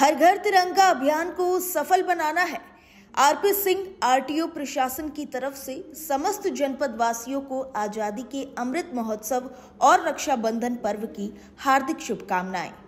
हर घर तिरंगा अभियान को सफल बनाना है आरपी सिंह आरटीओ प्रशासन की तरफ से समस्त जनपद वासियों को आजादी के अमृत महोत्सव और रक्षाबंधन पर्व की हार्दिक शुभकामनाएं